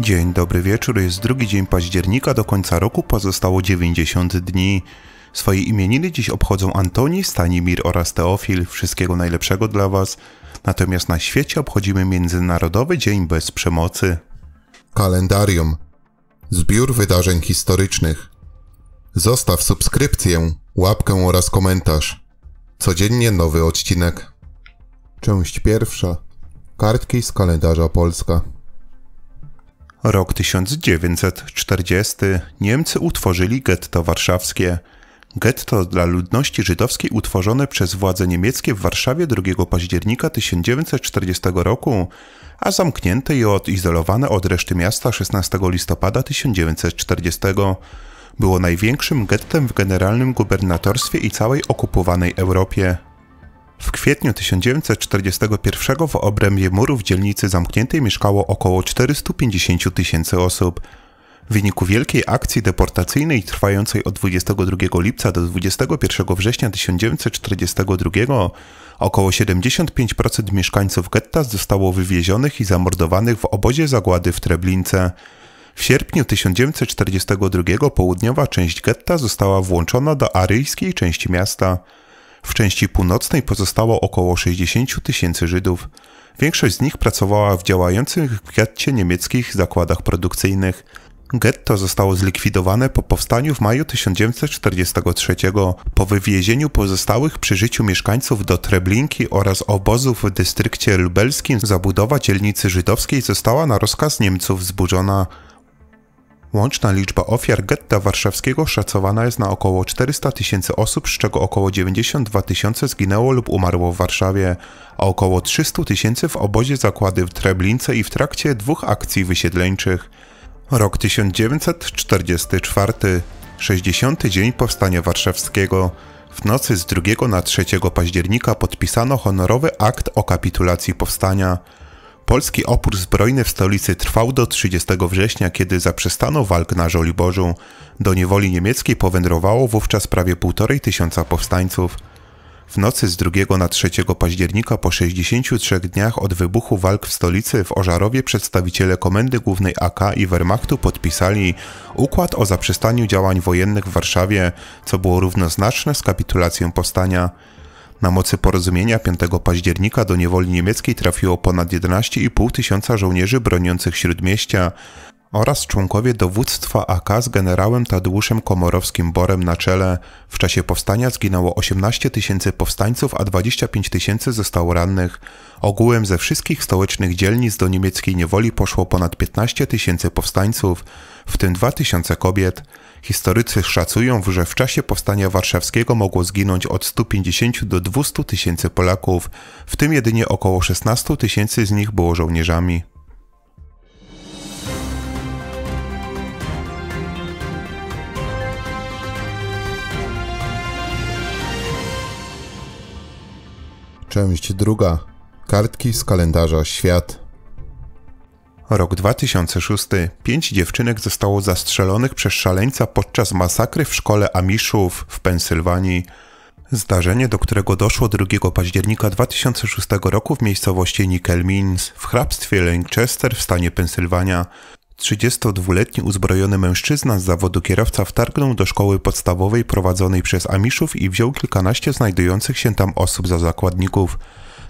Dzień dobry wieczór, jest drugi dzień października, do końca roku pozostało 90 dni. Swoje imieniny dziś obchodzą Antoni, Stanimir oraz Teofil. Wszystkiego najlepszego dla Was. Natomiast na świecie obchodzimy Międzynarodowy Dzień Bez Przemocy. Kalendarium. Zbiór wydarzeń historycznych. Zostaw subskrypcję, łapkę oraz komentarz. Codziennie nowy odcinek. Część pierwsza. Kartki z kalendarza Polska. Rok 1940 Niemcy utworzyli getto warszawskie. Getto dla ludności żydowskiej utworzone przez władze niemieckie w Warszawie 2 października 1940 roku, a zamknięte i odizolowane od reszty miasta 16 listopada 1940. Było największym gettem w generalnym gubernatorstwie i całej okupowanej Europie. W kwietniu 1941 w obrębie murów dzielnicy zamkniętej mieszkało około 450 tysięcy osób. W wyniku wielkiej akcji deportacyjnej trwającej od 22 lipca do 21 września 1942 około 75% mieszkańców getta zostało wywiezionych i zamordowanych w obozie zagłady w Treblince. W sierpniu 1942 południowa część getta została włączona do aryjskiej części miasta. W części północnej pozostało około 60 tysięcy Żydów. Większość z nich pracowała w działających w getcie niemieckich zakładach produkcyjnych. Getto zostało zlikwidowane po powstaniu w maju 1943, po wywiezieniu pozostałych przy życiu mieszkańców do Treblinki oraz obozów w dystrykcie lubelskim zabudowa dzielnicy żydowskiej została na rozkaz Niemców zburzona. Łączna liczba ofiar getta warszawskiego szacowana jest na około 400 tysięcy osób, z czego około 92 tysiące zginęło lub umarło w Warszawie, a około 300 tysięcy w obozie zakłady w Treblince i w trakcie dwóch akcji wysiedleńczych. Rok 1944, 60. dzień Powstania Warszawskiego. W nocy z 2 na 3 października podpisano honorowy akt o kapitulacji powstania. Polski opór zbrojny w stolicy trwał do 30 września, kiedy zaprzestano walk na Żoliborzu. Do niewoli niemieckiej powędrowało wówczas prawie 1,5 tysiąca powstańców. W nocy z 2 na 3 października po 63 dniach od wybuchu walk w stolicy w Ożarowie przedstawiciele Komendy Głównej AK i Wehrmachtu podpisali układ o zaprzestaniu działań wojennych w Warszawie, co było równoznaczne z kapitulacją powstania. Na mocy porozumienia 5 października do niewoli niemieckiej trafiło ponad 11,5 tysiąca żołnierzy broniących Śródmieścia, oraz członkowie dowództwa AK z generałem Tadeuszem Komorowskim-Borem na czele. W czasie powstania zginęło 18 tysięcy powstańców, a 25 tysięcy zostało rannych. Ogółem ze wszystkich stołecznych dzielnic do niemieckiej niewoli poszło ponad 15 tysięcy powstańców, w tym 2 tysiące kobiet. Historycy szacują, że w czasie powstania warszawskiego mogło zginąć od 150 do 200 tysięcy Polaków, w tym jedynie około 16 tysięcy z nich było żołnierzami. Część druga. Kartki z kalendarza Świat. Rok 2006. Pięć dziewczynek zostało zastrzelonych przez szaleńca podczas masakry w szkole Amishów w Pensylwanii. Zdarzenie, do którego doszło 2 października 2006 roku w miejscowości Nickel Mines w hrabstwie Lancaster w stanie Pensylwania, 32-letni uzbrojony mężczyzna z zawodu kierowca wtargnął do szkoły podstawowej prowadzonej przez Amiszów i wziął kilkanaście znajdujących się tam osób za zakładników.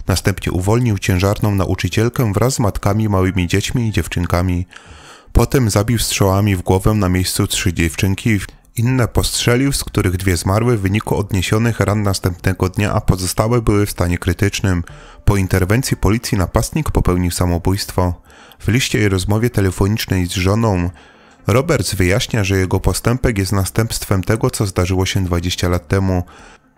Następnie uwolnił ciężarną nauczycielkę wraz z matkami, małymi dziećmi i dziewczynkami. Potem zabił strzałami w głowę na miejscu trzy dziewczynki, inne postrzelił, z których dwie zmarły w wyniku odniesionych ran następnego dnia, a pozostałe były w stanie krytycznym. Po interwencji policji napastnik popełnił samobójstwo. W liście i rozmowie telefonicznej z żoną Roberts wyjaśnia, że jego postępek jest następstwem tego, co zdarzyło się 20 lat temu.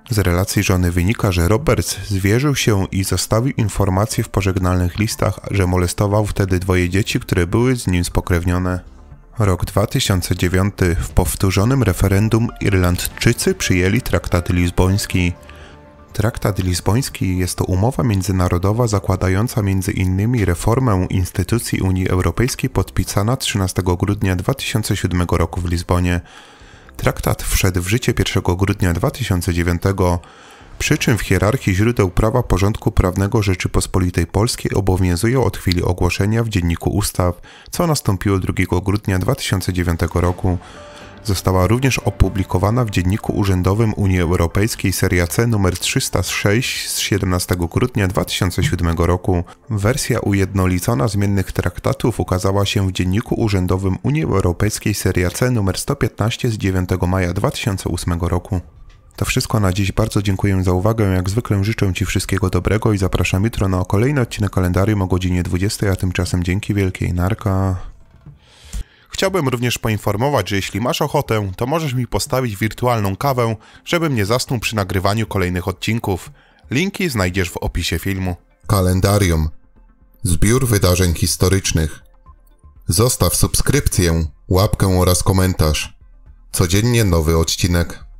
Z relacji żony wynika, że Roberts zwierzył się i zostawił informacje w pożegnalnych listach, że molestował wtedy dwoje dzieci, które były z nim spokrewnione. Rok 2009 w powtórzonym referendum Irlandczycy przyjęli traktat lizboński. Traktat lizboński jest to umowa międzynarodowa zakładająca m.in. reformę instytucji Unii Europejskiej podpisana 13 grudnia 2007 roku w Lizbonie. Traktat wszedł w życie 1 grudnia 2009 przy czym w hierarchii źródeł prawa porządku prawnego Rzeczypospolitej Polskiej obowiązują od chwili ogłoszenia w Dzienniku Ustaw, co nastąpiło 2 grudnia 2009 roku. Została również opublikowana w Dzienniku Urzędowym Unii Europejskiej seria C nr 306 z 17 grudnia 2007 roku. Wersja ujednolicona zmiennych traktatów ukazała się w Dzienniku Urzędowym Unii Europejskiej seria C nr 115 z 9 maja 2008 roku. To wszystko na dziś. Bardzo dziękuję za uwagę. Jak zwykle życzę Ci wszystkiego dobrego i zapraszam jutro na kolejny odcinek kalendarium o godzinie 20, a tymczasem dzięki wielkiej narka. Chciałbym również poinformować, że jeśli masz ochotę, to możesz mi postawić wirtualną kawę, żebym nie zasnął przy nagrywaniu kolejnych odcinków. Linki znajdziesz w opisie filmu. Kalendarium. Zbiór wydarzeń historycznych. Zostaw subskrypcję, łapkę oraz komentarz. Codziennie nowy odcinek.